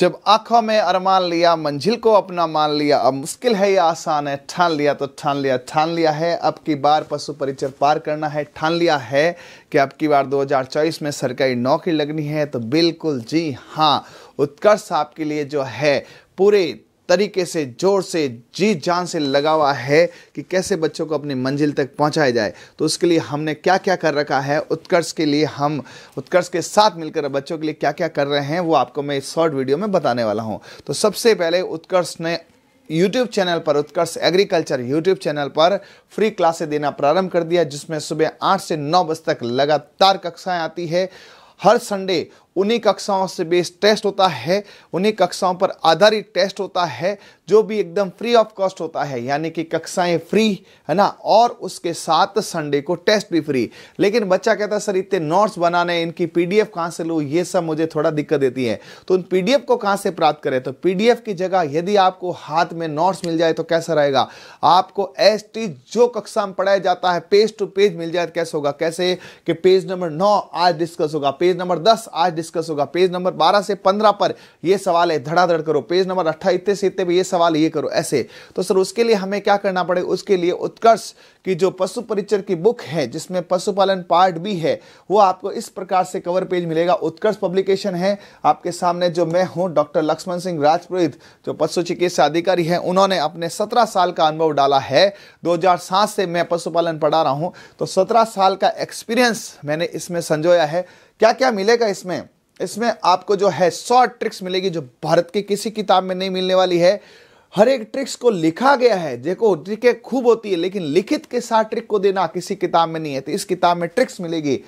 जब आंखों में अरमान लिया मंजिल को अपना मान लिया अब मुश्किल है या आसान है ठान लिया तो ठान लिया ठान लिया है अब की बार पशु परिचर पार करना है ठान लिया है कि अब की बार 2024 में सरकारी नौकरी लगनी है तो बिल्कुल जी हाँ उत्कर्ष आपके लिए जो है पूरे तरीके से जोर से जी जान से लगा हुआ है कि कैसे बच्चों को अपनी मंजिल तक पहुंचाया जाए तो उसके लिए हमने क्या क्या कर रखा है उत्कर्ष के लिए हम उत्कर्ष के साथ मिलकर बच्चों के लिए क्या क्या कर रहे हैं वो आपको मैं इस शॉर्ट वीडियो में बताने वाला हूँ तो सबसे पहले उत्कर्ष ने यूट्यूब चैनल पर उत्कर्ष एग्रीकल्चर यूट्यूब चैनल पर फ्री क्लासें देना प्रारंभ कर दिया जिसमें सुबह आठ से नौ बजे तक लगातार कक्षाएं आती है हर संडे उन्हीं कक्षाओं से बेस्ड टेस्ट होता है उन्हीं कक्षाओं पर आधारित टेस्ट होता है जो भी एकदम फ्री ऑफ कॉस्ट होता है यानी कि कक्षाएं फ्री है ना और उसके साथ संडे को टेस्ट भी फ्री लेकिन बच्चा कहता सर इतने नोट्स बनाने इनकी पीडीएफ कहाँ से लूँ ये सब मुझे थोड़ा दिक्कत देती है तो उन पीडीएफ को कहाँ से प्राप्त करें तो पीडीएफ की जगह यदि आपको हाथ में नोट्स मिल जाए तो कैसा रहेगा आपको एस जो कक्षा में पढ़ाया जाता है पेज टू पेज मिल जाए तो कैसे होगा कैसे कि पेज नंबर नौ आज डिस्कस होगा पेज नंबर दस आज डिस्कस डिस्कस होगा पेज नंबर 12 से 15 पर ये सवाल है धड़ाधड़ करो पेज नंबर अट्ठाईस इतने से इतने पर ये सवाल ये करो ऐसे तो सर उसके लिए हमें क्या करना पड़ेगा उसके लिए उत्कर्ष की जो पशु परिचर की बुक है जिसमें पशुपालन पार्ट भी है वो आपको इस प्रकार से कवर पेज मिलेगा उत्कर्ष पब्लिकेशन है आपके सामने जो मैं हूँ डॉक्टर लक्ष्मण सिंह राजपुरोहित जो पशु चिकित्सा अधिकारी है उन्होंने अपने सत्रह साल का अनुभव डाला है 2007 से मैं पशुपालन पढ़ा रहा हूँ तो सत्रह साल का एक्सपीरियंस मैंने इसमें संजोया है क्या क्या मिलेगा इसमें इसमें आपको जो है सौ ट्रिक्स मिलेगी जो भारत की किसी किताब में नहीं मिलने वाली है हर एक ट्रिक्स को लिखा गया है देखो ट्रिकें खूब होती है लेकिन लिखित के साथ ट्रिक को देना किसी किताब में नहीं है तो इस किताब में ट्रिक्स मिलेगी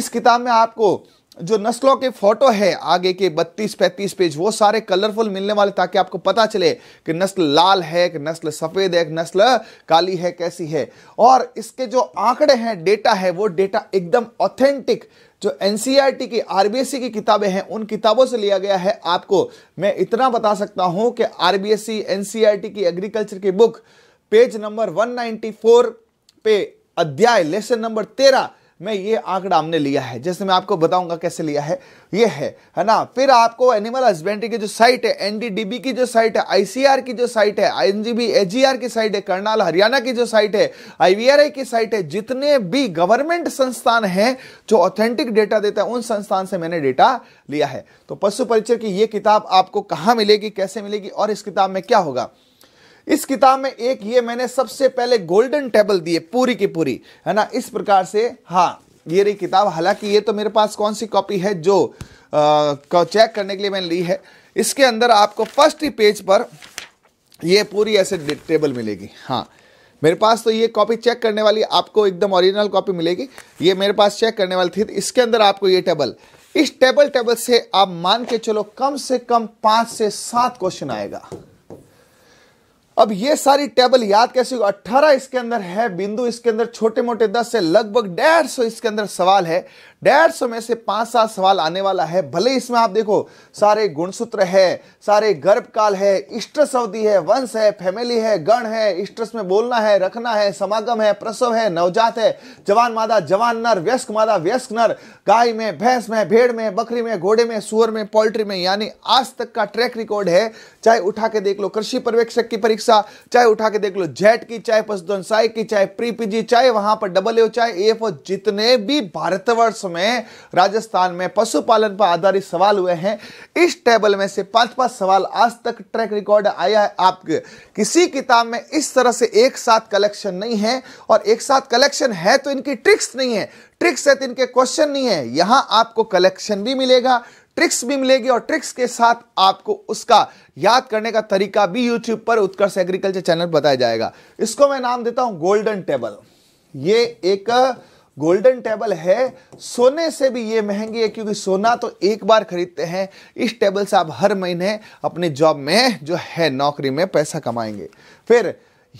इस किताब में आपको जो नस्लों के फोटो है आगे के 32 35 पेज वो सारे कलरफुल मिलने वाले ताकि आपको पता चले कि नस्ल लाल है कि नस्ल सफ़ेद है कि नस्ल काली है कैसी है और इसके जो आंकड़े हैं डेटा है वो डेटा एकदम ऑथेंटिक जो एनसीईआरटी e की आर की किताबें हैं उन किताबों से लिया गया है आपको मैं इतना बता सकता हूं कि आरबीएससी एनसीआरटी e की एग्रीकल्चर की बुक पेज नंबर वन पे अध्याय लेसन नंबर तेरह में ये आंकड़ा हमने लिया है जैसे मैं आपको बताऊंगा कैसे लिया है ये है है ना फिर आपको एनिमल हस्बेंड्री की जो साइट है एनडीडीबी की जो साइट है आईसीआर की जो साइट है आईएनजीबी एजीआर की साइट है करनाल हरियाणा की जो साइट है आईवीआरआई की साइट है जितने भी गवर्नमेंट संस्थान है जो ऑथेंटिक डेटा देता है उन संस्थान से मैंने डेटा लिया है तो पशु परिचय की यह किताब आपको कहां मिलेगी कैसे मिलेगी और इस किताब में क्या होगा इस किताब में एक ये मैंने सबसे पहले गोल्डन टेबल दिए पूरी की पूरी है ना इस प्रकार से हाँ ये रही किताब हालांकि ये तो मेरे पास कौन सी कॉपी है जो आ, चेक करने के लिए मैंने ली है इसके अंदर आपको फर्स्ट ही पेज पर ये पूरी ऐसे टेबल मिलेगी हाँ मेरे पास तो ये कॉपी चेक करने वाली आपको एकदम ओरिजिनल कॉपी मिलेगी ये मेरे पास चेक करने वाली थी इसके अंदर आपको ये टेबल इस टेबल टेबल से आप मान के चलो कम से कम पाँच से सात क्वेश्चन आएगा अब ये सारी टेबल याद कैसे हो अट्ठारह इसके अंदर है बिंदु इसके अंदर छोटे मोटे दस से लगभग डेढ़ सौ इसके अंदर सवाल है डेढ़ सौ में से पांच सात सवाल आने वाला है भले इसमें आप देखो सारे गुणसूत्र है सारे गर्भकाल है इष्ट अवधि है वंश है फैमिली है गण है इष्टस में बोलना है रखना है समागम है प्रसव है नवजात है जवान मादा जवान नर व्यस्क मादा व्यस्क नर गाय में भैंस में भेड़ में बकरी में घोड़े में सुअर में पोल्ट्री में यानी आज तक का ट्रैक रिकॉर्ड है चाहे उठा के देख लो कृषि पर्यवेक्षक की परीक्षा चाहे उठा के देख लो जेट की चाहे पशुधन साई की चाहे प्री पीजी चाहे वहां पर डबल ए चाहे एफ जितने भी भारतवर्ष में राजस्थान में पशुपालन पर आधारित सवाल हुए हैं इस टेबल में से पांच पांच सवाल आज तक ट्रैक रिकॉर्ड आया है आपके किसी किताब में इस तरह से एक साथ कलेक्शन नहीं है और एक साथ कलेक्शन है तो इनकी ट्रिक्स नहीं है ट्रिक्स है तो इनके क्वेश्चन नहीं है यहां आपको कलेक्शन भी मिलेगा ट्रिक्स भी मिलेगी और ट्रिक्स के साथ आपको उसका याद करने का तरीका भी यूट्यूब पर उत्कर्ष एग्रीकल्चर चैनल बताया जाएगा इसको मैं नाम देता हूं गोल्डन टेबल ये एक गोल्डन टेबल है सोने से भी ये महंगी है क्योंकि सोना तो एक बार खरीदते हैं इस टेबल से आप हर महीने अपने जॉब में जो है नौकरी में पैसा कमाएंगे फिर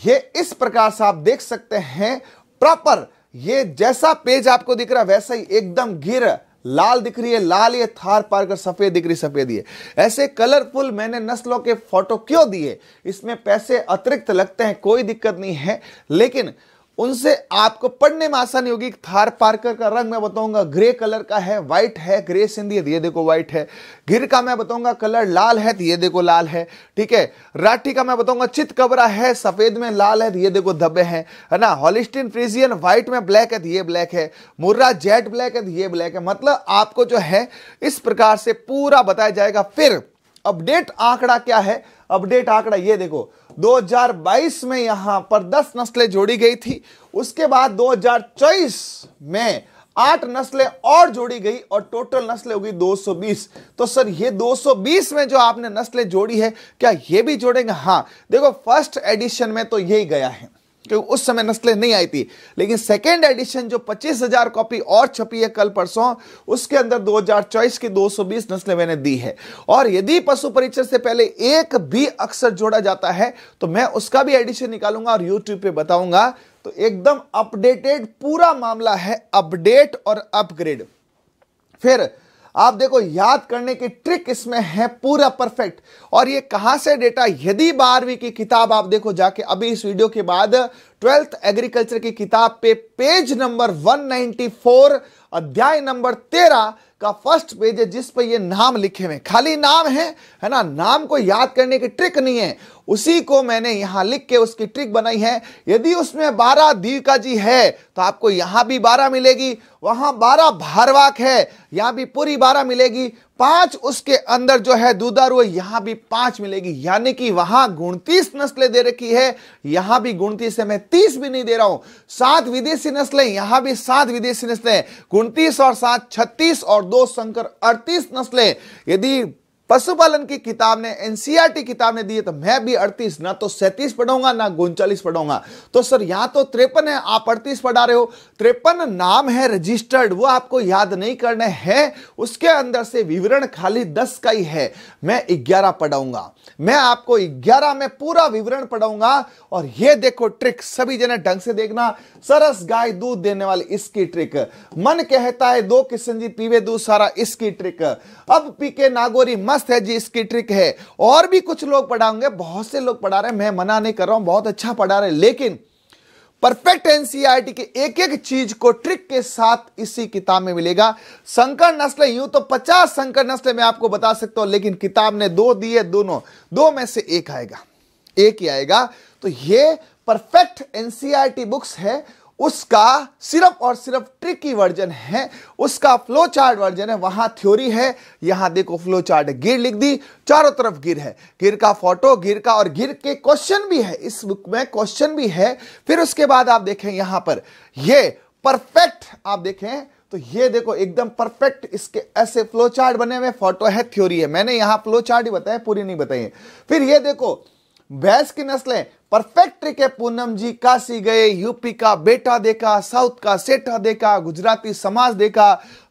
ये इस प्रकार से आप देख सकते हैं प्रॉपर ये जैसा पेज आपको दिख रहा है वैसा ही एकदम गिर लाल दिख रही है लाल ये थार पार कर सफेद दिख रही सफेद ये ऐसे कलरफुल मैंने नस्लों के फोटो क्यों दिए इसमें पैसे अतिरिक्त लगते हैं कोई दिक्कत नहीं है लेकिन उनसे आपको पढ़ने में आसानी होगी थार पार्कर का रंग मैं बताऊंगा ग्रे कलर का है व्हाइट है ग्रे सिंधी तो ये देखो व्हाइट है घिर का मैं बताऊंगा कलर लाल है तो ये देखो लाल है ठीक है राठी का मैं बताऊंगा चित कबरा है सफेद में लाल है तो ये देखो धब्बे हैं है ना हॉलिस्टिन फ्रीजियन व्हाइट में ब्लैक है तो ये ब्लैक है मुर्रा जेट ब्लैक है तो ये ब्लैक है मतलब आपको जो है इस प्रकार से पूरा बताया जाएगा फिर अपडेट आंकड़ा क्या है अपडेट आंकड़ा ये देखो 2022 में यहां पर 10 नस्लें जोड़ी गई थी उसके बाद 2024 में आठ नस्लें और जोड़ी गई और टोटल नस्लें होगी 220 तो सर ये 220 में जो आपने नस्लें जोड़ी है क्या ये भी जोड़ेंगे हाँ देखो फर्स्ट एडिशन में तो यही गया है क्योंकि उस समय नस्लें नहीं आई थी लेकिन सेकेंड एडिशन जो पच्चीस हजार कॉपी और छपी है कल परसों उसके अंदर 2024 की 220 नस्लें मैंने दी है और यदि पशु परिचय से पहले एक भी अक्षर जोड़ा जाता है तो मैं उसका भी एडिशन निकालूंगा और यूट्यूब पे बताऊंगा तो एकदम अपडेटेड पूरा मामला है अपडेट और अपग्रेड फिर आप देखो याद करने की ट्रिक इसमें है पूरा परफेक्ट और ये कहां से डेटा यदि बारहवीं की किताब आप देखो जाके अभी इस वीडियो के बाद ट्वेल्थ एग्रीकल्चर की किताब पे पेज नंबर 194 अध्याय नंबर 13 का फर्स्ट पेज है जिस पर ये नाम लिखे हुए खाली नाम है है ना नाम को याद करने की ट्रिक नहीं है उसी को मैंने यहां लिख के उसकी ट्रिक बनाई है यदि उसमें बारह दीविका जी है तो आपको यहां भी बारह मिलेगी वहां बारह भारवाक है यहां भी पूरी बारह मिलेगी पांच उसके अंदर जो है दूधारू है यहां भी पांच मिलेगी यानी कि वहां गुणतीस नस्लें दे रखी है यहां भी गुणतीस है मैं तीस भी नहीं दे रहा हूं सात विदेशी नस्लें यहां भी सात विदेशी नस्लें गुणतीस और सात छत्तीस और दो संकर अड़तीस नस्लें यदि पशुपालन की किताब ने एनसीईआरटी किताब ने दी है तो मैं भी अड़तीस ना तो 37 पढ़ूंगा ना उनचालीस पढ़ूंगा तो सर यहां तो त्रेपन है आप अड़तीस पढ़ा रहे हो त्रेपन नाम है रजिस्टर्ड वो आपको याद नहीं करने हैं उसके अंदर से विवरण खाली 10 का ही है मैं ग्यारह पढ़ाऊंगा मैं आपको ग्यारह में पूरा विवरण पढ़ाऊंगा और ये देखो ट्रिक सभी जने ढंग से देखना सरस गाय दूध देने वाली इसकी ट्रिक मन कहता है दो किशन जी पीवे दूध सारा इसकी ट्रिक अब पीके नागोरी मन मस्त है जी इसकी ट्रिक है और भी कुछ लोग पढ़ाऊंगे बहुत से लोग पढ़ा रहे हैं मैं मना नहीं कर रहा हूं बहुत अच्छा पढ़ा रहे हैं लेकिन परफेक्ट एनसीईआरटी e के एक एक चीज को ट्रिक के साथ इसी किताब में मिलेगा संकर नस्ल यूं तो 50 संकर नस्ल मैं आपको बता सकता हूं लेकिन किताब ने दो दिए दोनों दो में से एक आएगा एक ही आएगा तो ये परफेक्ट एनसीईआरटी बुक्स है उसका सिर्फ और सिर्फ ट्रिक वर्जन है उसका फ्लो चार्ट वर्जन है वहां थ्योरी है यहां देखो फ्लो चार्ट गिर लिख दी चारों तरफ गिर है गिर का फोटो गिर का और गिर के क्वेश्चन भी है इस बुक में क्वेश्चन भी है फिर उसके बाद आप देखें यहां पर ये परफेक्ट आप देखें तो ये देखो एकदम परफेक्ट इसके ऐसे फ्लो चार्ट बने हुए फोटो है थ्योरी है मैंने यहां फ्लो चार्ट ही बताया पूरी नहीं बताई फिर ये देखो भैंस की नस्लें परफेक्ट के पूनम जी काशी गए यूपी का बेटा देखा साउथ का सेठा देखा गुजराती समाज देखा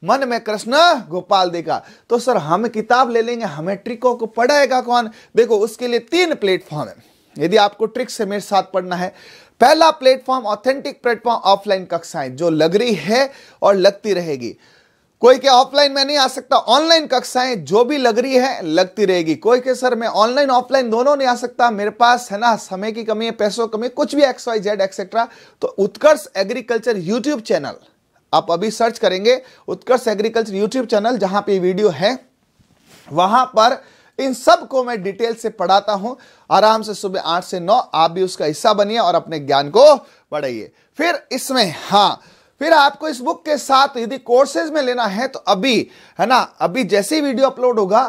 मन में कृष्ण गोपाल देखा तो सर हम किताब ले लेंगे हमें ट्रिकों को पढ़ाएगा कौन देखो उसके लिए तीन प्लेटफॉर्म है यदि आपको ट्रिक से मेरे साथ पढ़ना है पहला प्लेटफॉर्म ऑथेंटिक प्लेटफॉर्म ऑफलाइन कक्षाएं जो लग रही है और लगती रहेगी कोई के ऑफलाइन में नहीं आ सकता ऑनलाइन कक्षाएं जो भी लग रही है लगती रहेगी कोई के सर मैं ऑनलाइन ऑफलाइन दोनों नहीं आ सकता मेरे पास है ना समय की कमी है पैसों की कमी कुछ भी एक्स वाई जेड एक्सेट्रा तो उत्कर्ष एग्रीकल्चर यूट्यूब चैनल आप अभी सर्च करेंगे उत्कर्ष एग्रीकल्चर यूट्यूब चैनल जहां पर वीडियो है वहां पर इन सब को मैं डिटेल से पढ़ाता हूं आराम से सुबह आठ से नौ आप भी उसका हिस्सा बनिए और अपने ज्ञान को बढ़ाइए फिर इसमें हाँ फिर आपको इस बुक के साथ यदि कोर्सेज में लेना है तो अभी है ना अभी जैसे ही वीडियो अपलोड होगा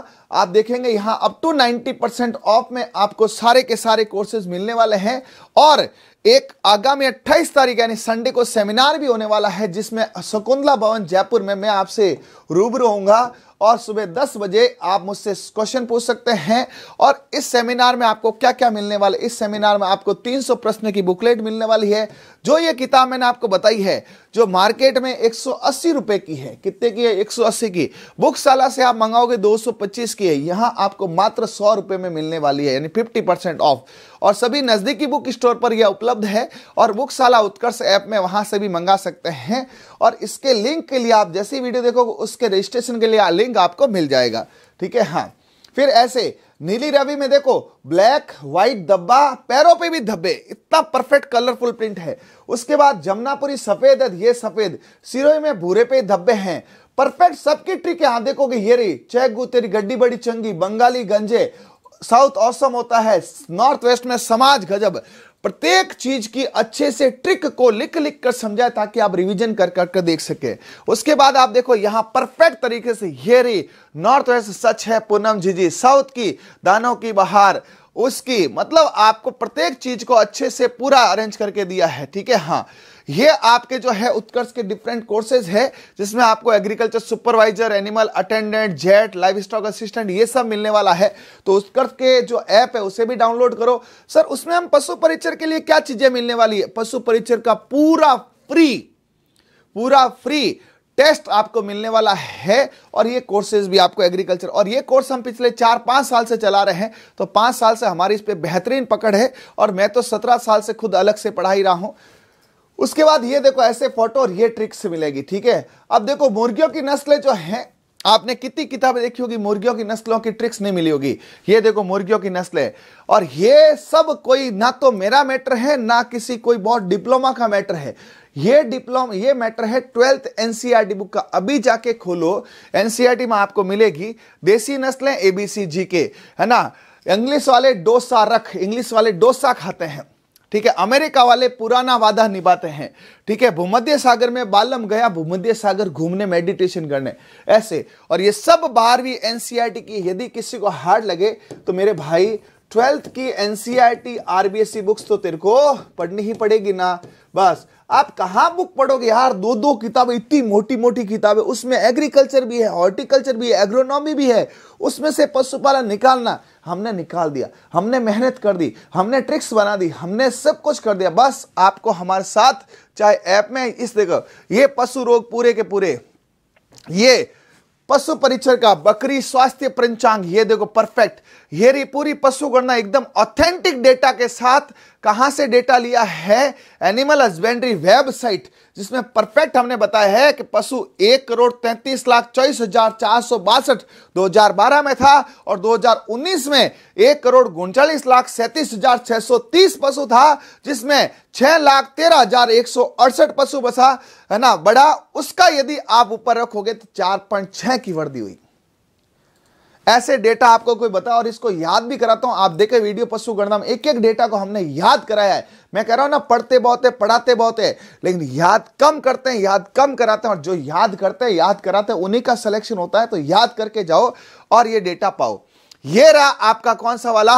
आप देखेंगे यहाँ अप टू 90 परसेंट ऑफ में आपको सारे के सारे कोर्सेज मिलने वाले हैं और एक आगामी 28 तारीख यानी संडे को सेमिनार भी होने वाला है जिसमें शकुंदला भवन जयपुर में मैं आपसे रूबरू होऊंगा और सुबह 10 बजे आप मुझसे क्वेश्चन पूछ सकते हैं और इस सेमिनार में आपको क्या क्या मिलने वाले इस सेमिनार में आपको 300 प्रश्न की बुकलेट मिलने वाली है जो ये किताब मैंने आपको बताई है जो मार्केट में 180 रुपए की है कितने की है 180 की बुकशाला से आप मंगाओगे 225 की है यहाँ आपको मात्र सौ रुपये में मिलने वाली है यानी 50 परसेंट ऑफ और सभी नज़दीकी बुक स्टोर पर यह उपलब्ध है और बुकशाला उत्कर्ष ऐप में वहाँ से भी मंगा सकते हैं और इसके लिंक के लिए आप जैसी वीडियो देखोगे उसके रजिस्ट्रेशन के लिए लिंक आपको मिल जाएगा ठीक है हाँ फिर ऐसे नीली रवि में देखो ब्लैक व्हाइट धब्बा पैरों पे भी धब्बे इतना परफेक्ट कलरफुल प्रिंट है उसके बाद जमुनापुरी सफेद है ये सफेद सिरोही में भूरे पे धब्बे हैं परफेक्ट सबकी ट्रिक यहां देखोगे ये रही गु तेरी गड्डी बड़ी चंगी बंगाली गंजे साउथ औसम होता है नॉर्थ वेस्ट में समाज गजब प्रत्येक चीज की अच्छे से ट्रिक को लिख लिख कर समझाए ताकि आप रिवीजन कर कर कर देख सके उसके बाद आप देखो यहां परफेक्ट तरीके से हेरी नॉर्थ वेस्ट सच है पूनम जी जी साउथ की दानों की बहार उसकी मतलब आपको प्रत्येक चीज को अच्छे से पूरा अरेंज करके दिया है ठीक है हाँ ये आपके जो है उत्कर्ष के डिफरेंट कोर्सेज है जिसमें आपको एग्रीकल्चर सुपरवाइजर एनिमल अटेंडेंट जेट लाइफ स्टॉक असिस्टेंट ये सब मिलने वाला है तो उत्कर्ष के जो ऐप है उसे भी डाउनलोड करो सर उसमें हम पशु परिचर के लिए क्या चीजें मिलने वाली है पशु परिचर का पूरा फ्री पूरा फ्री टेस्ट आपको मिलने वाला है और ये कोर्सेज भी आपको एग्रीकल्चर और ये कोर्स हम पिछले चार पाँच साल से चला रहे हैं तो पाँच साल से हमारी इस पर बेहतरीन पकड़ है और मैं तो सत्रह साल से खुद अलग से पढ़ा ही रहा हूँ उसके बाद ये देखो ऐसे फोटो और ये ट्रिक्स मिलेगी ठीक है अब देखो मुर्गियों की नस्लें जो हैं आपने कितनी किताबें देखी होगी मुर्गियों की नस्लों की ट्रिक्स नहीं मिली होगी ये देखो मुर्गियों की नस्ल है और ये सब कोई ना तो मेरा मैटर है ना किसी कोई बहुत डिप्लोमा का मैटर है ये डिप्लोमा ये मैटर है ट्वेल्थ एनसीईआरटी बुक का अभी जाके खोलो एनसीईआरटी e में आपको मिलेगी देसी नस्लें एबीसी जी के है ना इंग्लिश वाले डोसा रख इंग्लिश वाले डोसा खाते हैं ठीक है अमेरिका वाले पुराना वादा निभाते हैं ठीक है भूमध्य सागर में बालम गया भूमध्य सागर घूमने मेडिटेशन करने ऐसे और ये सब बारहवीं एनसीआरटी e की यदि किसी को हार्ड लगे तो मेरे भाई ट्वेल्थ की एनसीईआरटी आरबीएससी बुक्स तो तेरे को पढ़नी ही पड़ेगी ना बस आप कहाँ बुक पढ़ोगे यार दो दो किताबें इतनी मोटी मोटी किताबें उसमें एग्रीकल्चर भी है हॉर्टिकल्चर भी है एग्रोनॉमी भी है उसमें से पशुपालन निकालना हमने निकाल दिया हमने मेहनत कर दी हमने ट्रिक्स बना दी हमने सब कुछ कर दिया बस आपको हमारे साथ चाहे ऐप में इस देखो ये पशु रोग पूरे के पूरे ये पशु परिचर का बकरी स्वास्थ्य पंचांग ये देखो परफेक्ट ये पूरी पशु गणना एकदम ऑथेंटिक डेटा के साथ कहां से डेटा लिया है एनिमल हस्बेंड्री वेबसाइट जिसमें परफेक्ट हमने बताया है कि पशु एक करोड़ तैंतीस लाख चौबीस हजार चार सौ बासठ दो हजार बारह में था और दो हजार उन्नीस में एक करोड़ उनचालीस लाख सैंतीस हजार छह सौ तीस पशु था जिसमें छह लाख तेरह हजार एक सौ अड़सठ पशु बसा है ना बड़ा उसका यदि आप ऊपर रखोगे तो चार पॉइंट छह की वृद्धि हुई ऐसे डेटा आपको कोई बताओ और इसको याद भी कराता हूं आप देखे वीडियो पशु गणना में एक एक डेटा को हमने याद कराया है मैं कह रहा हूं ना पढ़ते बहुत है पढ़ाते बहुत है लेकिन याद कम करते हैं याद कम कराते हैं और जो याद करते हैं याद कराते हैं उन्हीं का सिलेक्शन होता है तो याद करके जाओ और ये डेटा पाओ ये रहा आपका कौन सा वाला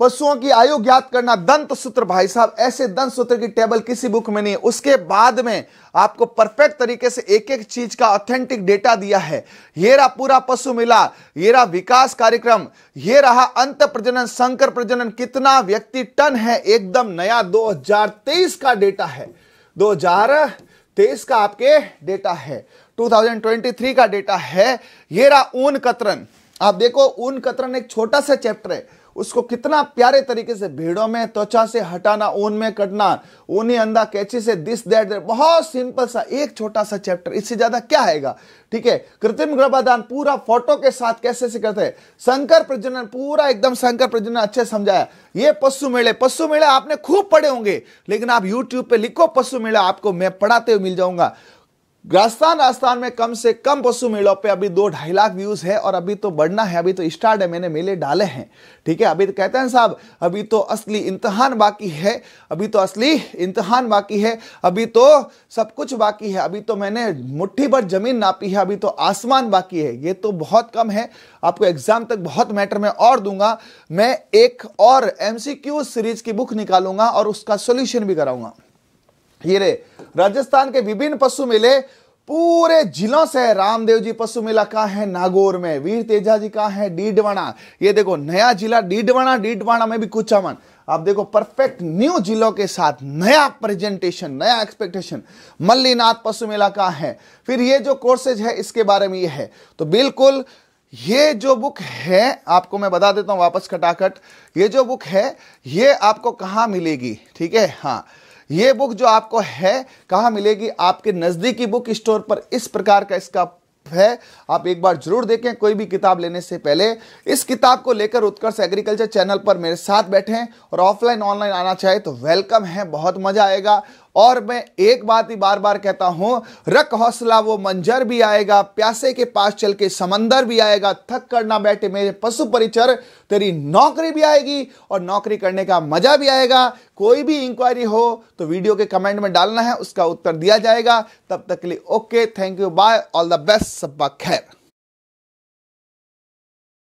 पशुओं की आयु ज्ञात करना दंत सूत्र भाई साहब ऐसे दंत सूत्र की टेबल किसी बुक में नहीं है उसके बाद में आपको परफेक्ट तरीके से एक एक चीज का ऑथेंटिक डेटा दिया है ये रहा पूरा पशु मिला ये रहा विकास कार्यक्रम ये रहा अंत प्रजनन संकर प्रजनन कितना व्यक्ति टन है एकदम नया 2023 का डेटा है 2023 का आपके डेटा है 2023 का डेटा है ये रहा ऊन कतरन आप देखो ऊन कतरन एक छोटा सा चैप्टर है उसको कितना प्यारे तरीके से भेड़ों में त्वचा से हटाना ऊन में कटना ऊनी अंधा कैची से दिस दैट दैट बहुत सिंपल सा एक छोटा सा चैप्टर इससे ज्यादा क्या आएगा ठीक है कृत्रिम गर्भाधान पूरा फोटो के साथ कैसे से करते हैं संकर प्रजनन पूरा एकदम संकर प्रजनन अच्छे समझाया ये पशु मेले पशु मेले आपने खूब पढ़े होंगे लेकिन आप यूट्यूब पर लिखो पशु मेला आपको मैं पढ़ाते हुए मिल जाऊंगा राजस्थान राजस्थान में कम से कम पशु मेलों पे अभी दो ढाई लाख व्यूज है और अभी तो बढ़ना है अभी तो स्टार्ट है मैंने मेले डाले हैं ठीक है अभी तो कहते हैं साहब अभी तो असली इम्तहान बाकी है अभी तो असली इम्तहान बाकी है अभी तो सब कुछ बाकी है अभी तो मैंने मुट्ठी भर जमीन नापी है अभी तो आसमान बाकी है ये तो बहुत कम है आपको एग्जाम तक बहुत मैटर में और दूंगा मैं एक और एम सीरीज की बुक निकालूंगा और उसका सोल्यूशन भी कराऊंगा ये रे राजस्थान के विभिन्न पशु मेले पूरे जिलों से रामदेव जी पशु मेला कहा है नागौर में वीर तेजा जी कहा है डीडवाणा ये देखो नया जिला डीडवाणा डीडवाणा में भी कुछ अमन आप देखो परफेक्ट न्यू जिलों के साथ नया प्रेजेंटेशन नया एक्सपेक्टेशन मल्लीनाथ पशु मेला का है फिर ये जो कोर्सेज है इसके बारे में ये है तो बिल्कुल ये जो बुक है आपको मैं बता देता हूं वापस खटाखट ये जो बुक है ये आपको कहां मिलेगी ठीक है हाँ ये बुक जो आपको है कहाँ मिलेगी आपके नज़दीकी बुक स्टोर पर इस प्रकार का इसका है आप एक बार जरूर देखें कोई भी किताब लेने से पहले इस किताब को लेकर उत्कर्ष एग्रीकल्चर चैनल पर मेरे साथ बैठें और ऑफलाइन ऑनलाइन आना चाहे तो वेलकम है बहुत मज़ा आएगा और मैं एक बात ही बार बार कहता हूं रख हौसला वो मंजर भी आएगा प्यासे के पास चल के समंदर भी आएगा थक करना बैठे मेरे पशु परिचर तेरी नौकरी भी आएगी और नौकरी करने का मजा भी आएगा कोई भी इंक्वायरी हो तो वीडियो के कमेंट में डालना है उसका उत्तर दिया जाएगा तब तक के लिए okay thank you bye all the best सबका खैर